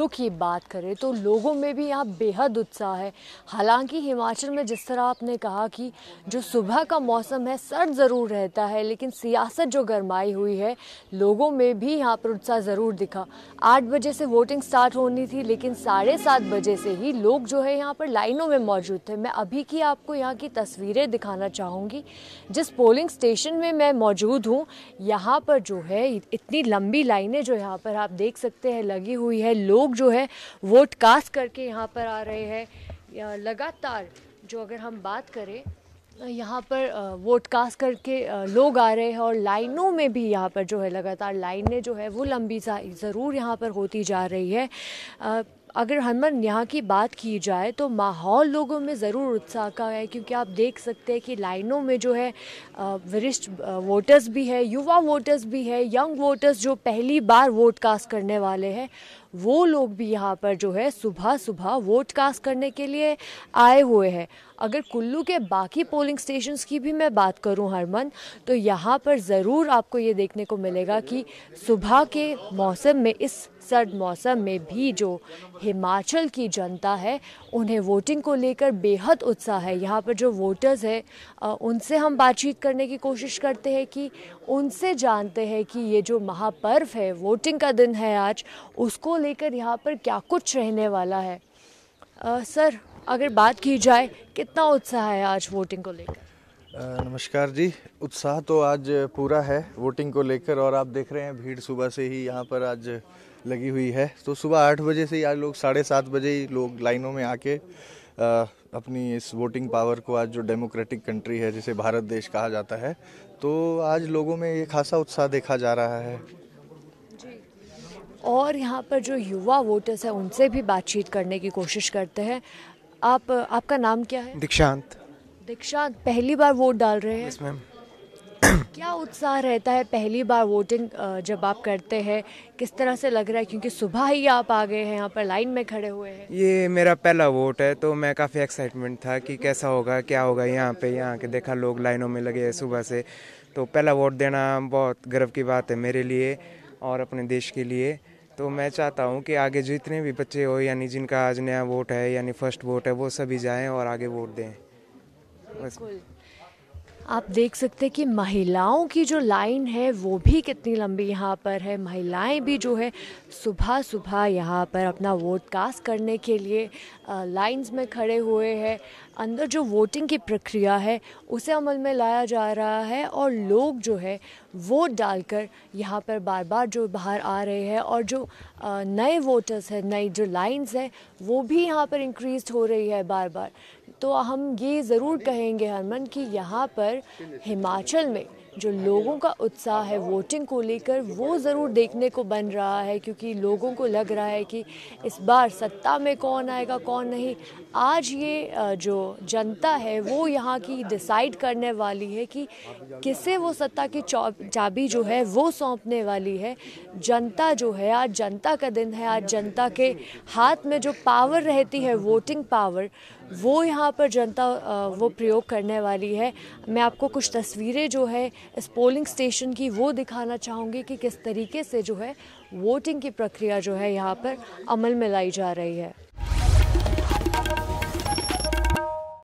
लोग की बात करें तो लोगों में भी यहाँ बेहद उत्साह है हालांकि हिमाचल में जिस तरह आपने कहा कि जो सुबह का मौसम है सर्द ज़रूर रहता है लेकिन सियासत जो गरमाई हुई है लोगों में भी यहाँ पर उत्साह ज़रूर दिखा आठ बजे से वोटिंग स्टार्ट होनी थी लेकिन साढ़े सात बजे से ही लोग जो है यहाँ पर लाइनों में मौजूद थे मैं अभी की आपको यहाँ की तस्वीरें दिखाना चाहूँगी जिस पोलिंग स्टेशन में मैं मौजूद हूँ यहाँ पर जो है इतनी लंबी लाइनें जो यहाँ पर आप देख सकते हैं लगी हुई है लोग लोग जो है वोट कास्ट करके यहाँ पर आ रहे हैं लगातार जो अगर हम बात करें यहाँ पर वोट कास्ट करके लोग आ रहे हैं और लाइनों में भी यहाँ पर जो है लगातार लाइनें जो है वो लंबी ज़रूर यहाँ पर होती जा रही है अगर हनुमान यहाँ की बात की जाए तो माहौल लोगों में ज़रूर उत्साह का है क्योंकि आप देख सकते हैं कि लाइनों में जो है वरिष्ठ वोटर्स भी है युवा वोटर्स भी है यंग वोटर्स जो पहली बार वोट कास्ट करने वाले हैं वो लोग भी यहाँ पर जो है सुबह सुबह वोट कास्ट करने के लिए आए हुए हैं अगर कुल्लू के बाकी पोलिंग स्टेशंस की भी मैं बात करूँ हरमन तो यहाँ पर ज़रूर आपको ये देखने को मिलेगा कि सुबह के मौसम में इस सर्द मौसम में भी जो हिमाचल की जनता है उन्हें वोटिंग को लेकर बेहद उत्साह है यहाँ पर जो वोटर्स है उनसे हम बातचीत करने की कोशिश करते हैं कि उनसे जानते हैं कि ये जो महापर्व है वोटिंग का दिन है आज उसको लेकर यहाँ पर क्या कुछ रहने वाला है आ, सर अगर बात की जाए कितना उत्साह है आज वोटिंग को लेकर नमस्कार जी उत्साह तो आज पूरा है वोटिंग को लेकर और आप देख रहे हैं भीड़ सुबह से ही यहाँ पर आज लगी हुई है तो सुबह आठ बजे से ही आज लोग साढ़े सात बजे ही लोग लाइनों में आके अपनी इस वोटिंग पावर को आज जो डेमोक्रेटिक कंट्री है जिसे भारत देश कहा जाता है तो आज लोगों में ये खासा उत्साह देखा जा रहा है और यहाँ पर जो युवा वोटर्स हैं उनसे भी बातचीत करने की कोशिश करते हैं आप आपका नाम क्या है दीक्षांत दीक्षांत पहली बार वोट डाल रहे हैं yes, क्या उत्साह रहता है पहली बार वोटिंग जब आप करते हैं किस तरह से लग रहा है क्योंकि सुबह ही आप आ गए हैं यहाँ पर लाइन में खड़े हुए हैं ये मेरा पहला वोट है तो मैं काफ़ी एक्साइटमेंट था कि कैसा होगा क्या होगा यहाँ पे यहाँ के देखा लोग लाइनों में लगे हैं सुबह से तो पहला वोट देना बहुत गर्व की बात है मेरे लिए और अपने देश के लिए तो मैं चाहता हूँ कि आगे जितने भी बच्चे हो यानी जिनका आज नया वोट है यानी फर्स्ट वोट है वो सभी जाएं और आगे वोट दें बस आप देख सकते हैं कि महिलाओं की जो लाइन है वो भी कितनी लंबी यहाँ पर है महिलाएं भी जो है सुबह सुबह यहाँ पर अपना वोट कास्ट करने के लिए लाइंस में खड़े हुए हैं अंदर जो वोटिंग की प्रक्रिया है उसे अमल में लाया जा रहा है और लोग जो है वोट डालकर यहाँ पर बार बार जो बाहर आ रहे हैं और जो नए वोटर्स हैं नई जो लाइंस हैं वो भी यहाँ पर इंक्रीज हो रही है बार बार तो हम ये ज़रूर कहेंगे हरमन कि यहाँ पर हिमाचल में जो लोगों का उत्साह है वोटिंग को लेकर वो ज़रूर देखने को बन रहा है क्योंकि लोगों को लग रहा है कि इस बार सत्ता में कौन आएगा कौन नहीं आज ये जो जनता है वो यहाँ की डिसाइड करने वाली है कि किसे वो सत्ता की चाबी जो है वो सौंपने वाली है जनता जो है आज जनता का दिन है आज जनता के हाथ में जो पावर रहती है वोटिंग पावर वो यहाँ पर जनता वो प्रयोग करने वाली है मैं आपको कुछ तस्वीरें जो है इस पोलिंग स्टेशन की वो दिखाना चाहूँगी कि किस तरीके से जो है वोटिंग की प्रक्रिया जो है यहाँ पर अमल में लाई जा रही है